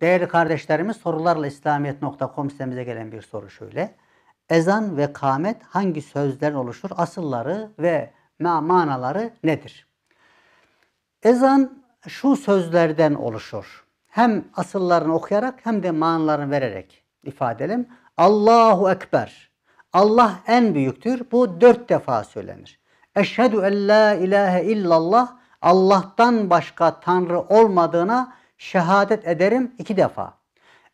Değerli kardeşlerimiz sorularla İslamiyet.com sitemize gelen bir soru şöyle. Ezan ve kâmet hangi sözden oluşur? Asılları ve manaları nedir? Ezan şu sözlerden oluşur. Hem asıllarını okuyarak hem de manalarını vererek ifade edelim. Allahu Ekber. Allah en büyüktür. Bu dört defa söylenir. Eşhedü en la ilahe illallah. Allah'tan başka Tanrı olmadığına şehadet ederim iki defa.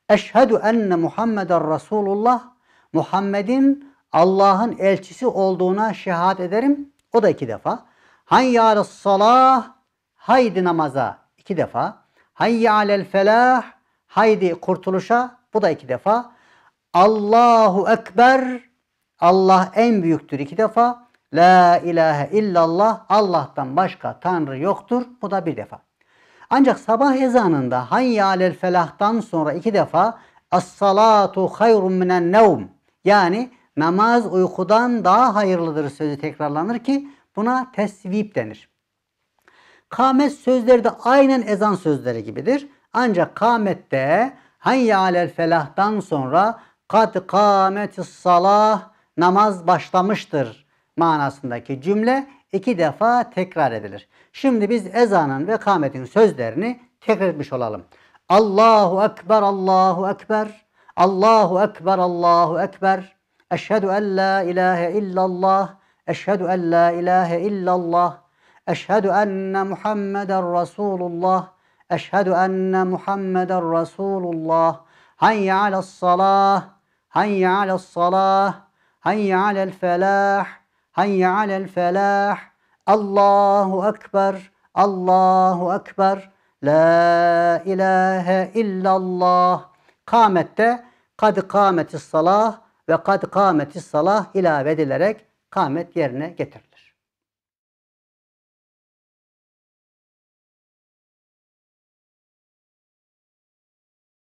Eşhedü enne Muhammeden Resulullah Muhammed'in Allah'ın elçisi olduğuna şehadet ederim. O da iki defa. Hayya alel salah haydi namaza iki defa. Hayya alel felah haydi kurtuluşa bu da iki defa. Allahu Ekber Allah en büyüktür iki defa. La ilahe illallah Allah'tan başka Tanrı yoktur. Bu da bir defa. Ancak sabah ezanında hayye alel felahtan sonra iki defa as salatu hayrun minen nevm yani namaz uykudan daha hayırlıdır sözü tekrarlanır ki buna tesvip denir. Kamet sözleri de aynen ezan sözleri gibidir. Ancak kamette hayye alel felahtan sonra kat kametis salah namaz başlamıştır manasındaki cümle iki defa tekrar edilir. Şimdi biz ezanın ve kametin sözlerini tekrar etmiş olalım. Allahu Ekber, Allahu Ekber, Allahu Ekber, Allahu Ekber. Eşhedü en la ilahe illallah, eşhedü en la ilahe illallah. Eşhedü enne Muhammeden Resulullah, eşhedü enne Muhammeden Resulullah. Hayye alas salah, hayye alas salah, hayye alel felah. Hayye alel felah. Allahu Ekber. Allahu Ekber. La ilahe illallah. Kamette kad kametis salah ve kad kametis salah ilave edilerek kamet yerine getirilir.